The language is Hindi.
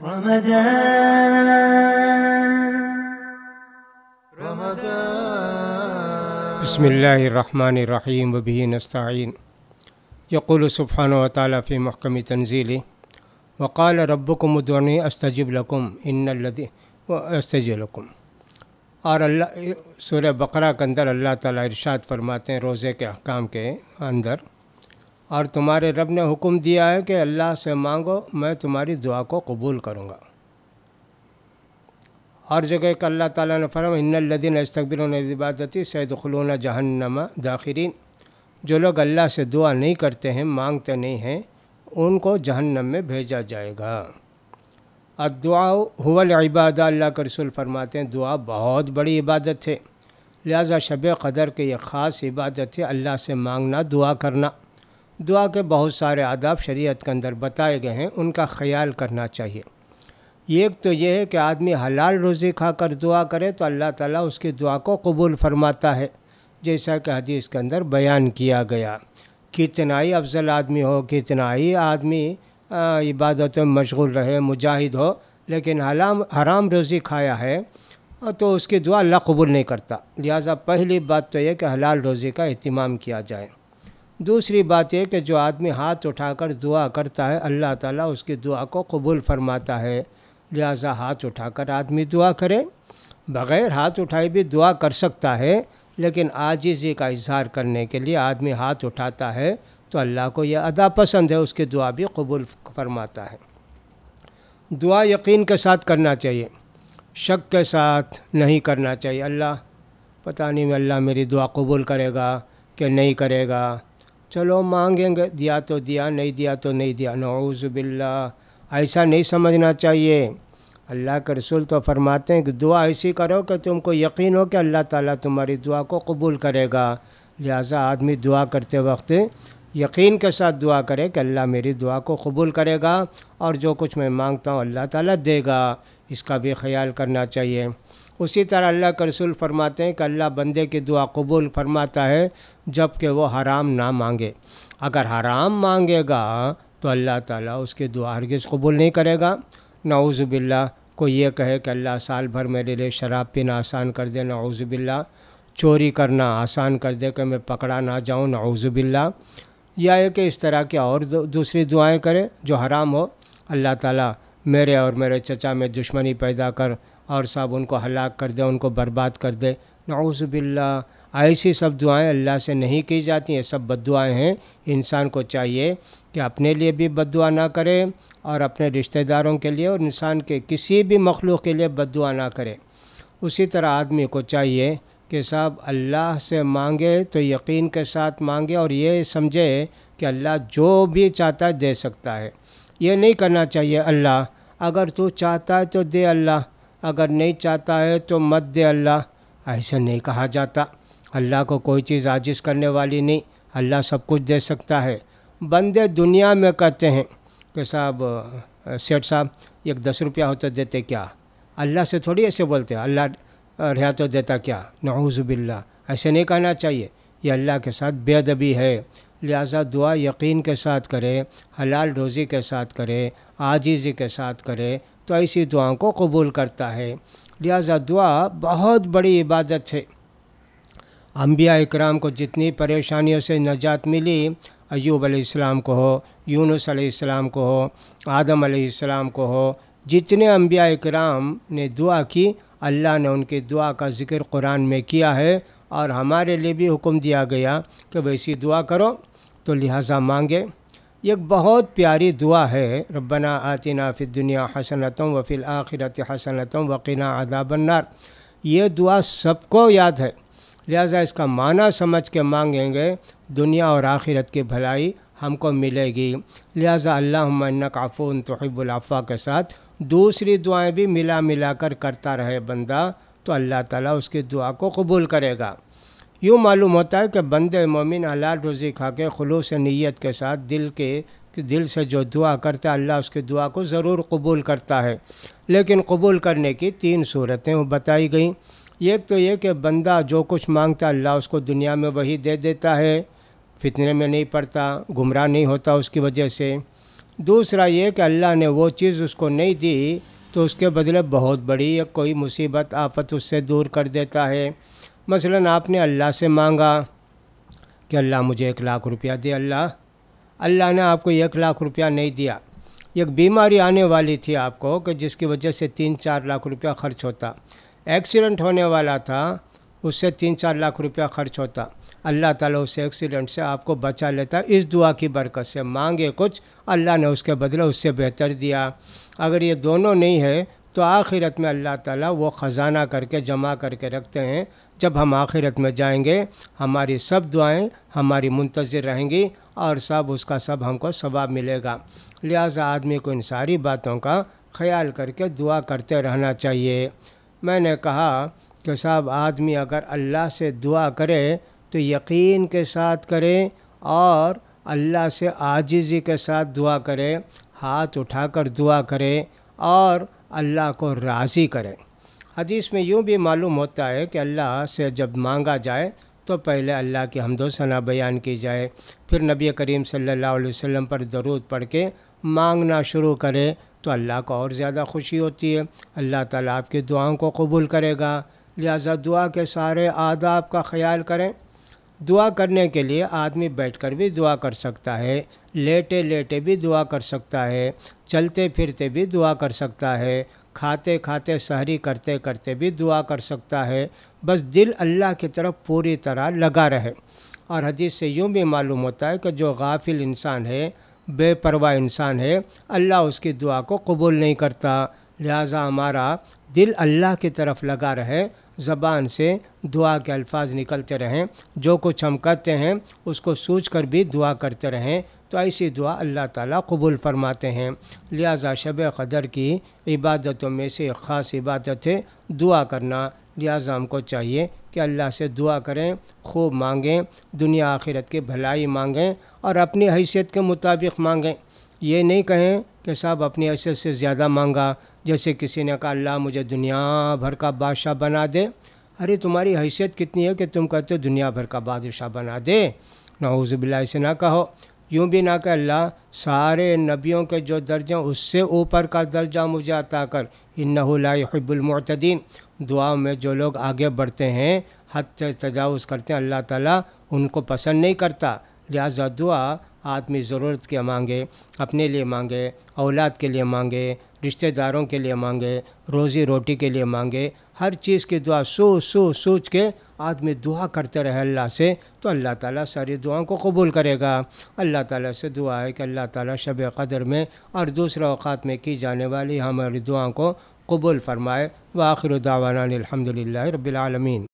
बसमीम वबी नस्तीन यकुल सुबहान वाली फ़ी महकम तनजीली वक़ाल रबुकमदन अस्तजब लकुम इन्दी और अल्लाह सूर्य बकरा के अंदर अल्लाह ताला इरशाद फरमाते हैं रोज़े के अहकाम के अंदर और तुम्हारे रब ने हुक्म दिया है कि अल्लाह से मांगो मैं तुम्हारी दुआ को कबूल करूँगा हर जगह एक अल्लाह ताला ने फरम इन्नदीन अस्तबिर इबादती सैदखलून जहन्नमा दाखिरीन जो लोग अल्लाह से दुआ नहीं करते हैं मांगते नहीं हैं उनको जहन्नम में भेजा जाएगा और दुआ हुवल इबादा अल्लाह के रसूल फरमाते हैं दुआ बहुत बड़ी इबादत है लिहाजा शब कदर की यह ख़ास इबादत है अल्लाह से मांगना दुआ करना दुआ के बहुत सारे आदाब शरीयत के अंदर बताए गए हैं उनका ख्याल करना चाहिए एक तो यह है कि आदमी हलाल रोज़ी खाकर दुआ करे तो अल्लाह ताला उसकी दुआ को कबूल फरमाता है जैसा कि हदीस के अंदर बयान किया गया कितना ही अफजल आदमी हो कितना ही आदमी इबादत में मशगूल रहे मुजाहिद हो लेकिन हलाम हराम रोज़ी खाया है तो उसकी दुआ अल्लाह कबूल नहीं करता लिहाजा पहली बात तो यह कि हलाल रोज़ी का अहतमाम किया जाए दूसरी बात यह कि जो आदमी हाथ उठाकर दुआ करता है अल्लाह ताला उसकी दुआ को कबूल फरमाता है लिहाजा हाथ उठाकर आदमी दुआ करे बग़ैर हाथ उठाए भी दुआ कर सकता है लेकिन आजिज़ी का इजहार करने के लिए आदमी हाथ उठाता है तो अल्लाह को यह अदा पसंद है उसकी दुआ भी कबूल फरमाता है दुआ यकीन के साथ करना चाहिए शक के साथ नहीं करना चाहिए अल्लाह पता नहीं मैं अल्लाह मेरी दुआ कबूल करेगा कि नहीं करेगा चलो मांगेंगे दिया तो दिया नहीं दिया तो नहीं दिया नौज़बिल्ला ऐसा नहीं समझना चाहिए अल्लाह के रसूल तो फरमाते हैं कि दुआ ऐसी करो कि तुमको यकीन हो कि अल्लाह ताला तुम्हारी दुआ को कबूल करेगा लिहाजा आदमी दुआ करते वक्त यकीन के साथ दुआ करे कि अल्लाह मेरी दुआ को कबूल करेगा और जो कुछ मैं मांगता हूँ अल्लाह ताला देगा इसका भी ख्याल करना चाहिए उसी तरह अल्लाह के रसूल फरमाते हैं कि अल्लाह बंदे की दुआ कबूल फरमाता है जबकि वो हराम ना मांगे अगर हराम मांगेगा तो अल्लाह ताला उसकी दुआ हरगिज़ कबूल नहीं करेगा नाउज़बिल्ला कोई ये कहे कि अल्लाह साल भर मेरे लिए शराब पीना आसान कर दे नाउज़बिल्ला चोरी करना आसान कर दे कि मैं पकड़ा ना जाऊँ नाउज़बिल्ला या है कि इस तरह की और दूसरी दुआएँ करें जो हराम हो अल्लाह ताला मेरे और मेरे चचा में दुश्मनी पैदा कर और साहब उनको हलाक कर दे उनको बर्बाद कर दे नाउज़बिल्ला ऐसी सब दुआएं अल्लाह से नहीं की जाती हैं सब बद हैं इंसान को चाहिए कि अपने लिए भी बद ना करे और अपने रिश्तेदारों के लिए और इंसान के किसी भी मखलूक के लिए बद ना करे उसी तरह आदमी को चाहिए कि साहब अल्लाह से मांगे तो यकीन के साथ मांगे और ये समझे कि अल्लाह जो भी चाहता है दे सकता है ये नहीं करना चाहिए अल्लाह अगर तू चाहता है तो दे अल्लाह अगर नहीं चाहता है तो मत दे अल्लाह ऐसे नहीं कहा जाता अल्लाह को कोई चीज़ आजिश करने वाली नहीं अल्लाह सब कुछ दे सकता है बंदे दुनिया में कहते हैं कि तो साहब सेठ साहब एक दस रुपया होता देते क्या अल्लाह से थोड़ी ऐसे बोलते हैं अल्लाह रिहा तो देता क्या नाउज़ ऐसे नहीं कहना चाहिए ये अल्लाह के साथ बेदबी है लिहाजा दुआ यकीन के साथ करे हलाल रोज़ी के साथ करे आजीज़ी के साथ करे तो ऐसी दुआओं को कबूल करता है लिहाजा दुआ बहुत बड़ी इबादत है अम्बिया इकराम को जितनी परेशानियों से नजात मिली अयूब अलैहिस्सलाम को हो यूनुस अलैहिस्सलाम को हो आदम अलैहिस्सलाम को हो जितने अम्बिया इकराम ने दुआ की अल्लाह ने उनकी दुआ का ज़िक्र कुरान में किया है और हमारे लिए भी हुक्म दिया गया कि वैसी दुआ करो तो लिहाजा मांगे एक बहुत प्यारी दुआ है रब्बना आतिना फ़िर दुनिया हसनतों व आखिरत हसनतों वकीना बनार ये दुआ सबको याद है लिहाजा इसका माना समझ के मांगेंगे दुनिया और आखिरत की भलाई हमको मिलेगी लिहाजा अल्लाह काफ़ो आफ़ोन तोहिबुलफ़ा के साथ दूसरी दुआएं भी मिला मिला कर करता रहे बंदा तो अल्लाह ताला उसकी दुआ को कबूल करेगा यूँ मालूम होता है कि बंदे मोमिन हलाल रोज़ी खा के खलूस नीयत के साथ दिल के दिल से जो दुआ करता है अल्लाह उसकी दुआ को ज़रूर कबूल करता है लेकिन कबूल करने की तीन सूरतें बताई गई एक तो ये कि बंदा जो कुछ मांगता अल्लाह उसको दुनिया में वही दे देता है फितने में नहीं पड़ता गुमराह नहीं होता उसकी वजह से दूसरा ये कि अल्लाह ने वो चीज़ उसको नहीं दी तो उसके बदले बहुत बड़ी या कोई मुसीबत आफत उससे दूर कर देता है मसलन आपने अल्लाह से मांगा कि अल्लाह मुझे एक लाख रुपया दे अल्लाह अल्लाह ने आपको एक लाख रुपया नहीं दिया एक बीमारी आने वाली थी आपको कि जिसकी वजह से तीन चार लाख रुपया खर्च होता एक्सीडेंट होने वाला था उससे तीन चार लाख रुपया खर्च होता अल्लाह ताला उस एक्सीडेंट से आपको बचा लेता इस दुआ की बरकत से मांगे कुछ अल्लाह ने उसके बदले उससे बेहतर दिया अगर ये दोनों नहीं है तो आखिरत में अल्लाह ताला वो ख़जाना करके जमा करके रखते हैं जब हम आखिरत में जाएंगे हमारी सब दुआएं हमारी मुंतज़र रहेंगी और सब उसका सब हमको सवाब मिलेगा लिहाजा आदमी को इन सारी बातों का ख्याल करके दुआ करते रहना चाहिए मैंने कहा कि साहब आदमी अगर अल्लाह से दुआ करे तो यकीन के साथ करें और अल्लाह से आजिज़ी के साथ दुआ करें हाथ उठाकर दुआ करें और अल्लाह को राज़ी करें हदीस में यूँ भी मालूम होता है कि अल्लाह से जब मांगा जाए तो पहले अल्लाह की हमदोसना बयान की जाए फिर नबी करीम सल्लल्लाहु अलैहि वसल्लम पर दरूद पढ़ के मांगना शुरू करें तो अल्लाह को और ज़्यादा खुशी होती है अल्लाह ताला आपकी दुआओं को कबूल करेगा लिहाजा दुआ के सारे आदाब का ख्याल करें दुआ करने के लिए आदमी बैठकर भी दुआ कर सकता है लेटे लेटे भी दुआ कर सकता है चलते फिरते भी दुआ कर सकता है खाते खाते सहरी करते करते भी दुआ कर सकता है बस दिल अल्लाह की तरफ पूरी तरह लगा रहे और हदीस से यूँ भी मालूम होता है कि जो गाफिल इंसान है बेपरवाह इंसान है अल्लाह उसकी दुआ को कबूल नहीं करता लिहाजा हमारा दिल अल्लाह की तरफ लगा रहे ज़बान से दुआ के अल्फाज निकलते रहें जो कुछ हम करते हैं उसको सोच कर भी दुआ करते रहें तो ऐसी दुआ अल्लाह ताला कबूल फरमाते हैं लिहाजा शब कदर की इबादतों में से एक ख़ास इबादत है दुआ करना लिहाजा हमको चाहिए कि अल्लाह से दुआ करें खूब मांगें दुनिया आखिरत की भलाई मांगें और अपनी हैसियत के मुताबिक मांगें ये नहीं कहें कि साहब अपनी ऐसे से ज़्यादा मांगा जैसे किसी ने कहा अल्लाह मुझे दुनिया भर का बादशाह बना दे अरे तुम्हारी हैसियत कितनी है कि तुम कहते हो दुनिया भर का बादशाह बना दे नाउज़बिल्ला से ना कहो यूँ भी ना कह अल्लाह सारे नबियों के जो दर्जे उससे ऊपर का दर्जा मुझे अता कर इन्नाबुलमतदीन दुआ में जो लोग आगे बढ़ते हैं हद तजावज़ करते हैं अल्लाह ताला उनको पसंद नहीं करता लिहाजा दुआ आदमी ज़रूरत के मांगे अपने लिए मांगे औलाद के लिए मांगे रिश्तेदारों के लिए मांगे रोज़ी रोटी के लिए मांगे हर चीज़ की दुआ सो सो सोच के आदमी दुआ करते रहे अल्लाह से तो अल्लाह ताला सारी दुआओं को कबूल करेगा अल्लाह ताला से दुआ है कि अल्लाह ताला शब कदर में और दूसरे अवात में की जाने वाली हमारी दुआओं को कबूल फरमाए व आखिर दावाना अलहमदिल्ला रबालमीन